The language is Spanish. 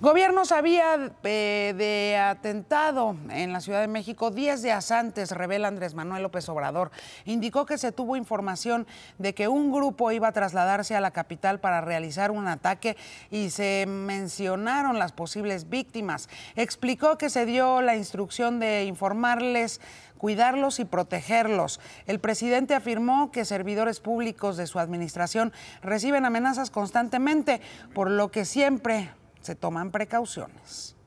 Gobierno sabía eh, de atentado en la Ciudad de México 10 días antes, revela Andrés Manuel López Obrador. Indicó que se tuvo información de que un grupo iba a trasladarse a la capital para realizar un ataque y se mencionaron las posibles víctimas. Explicó que se dio la instrucción de informarles cuidarlos y protegerlos. El presidente afirmó que servidores públicos de su administración reciben amenazas constantemente, por lo que siempre se toman precauciones.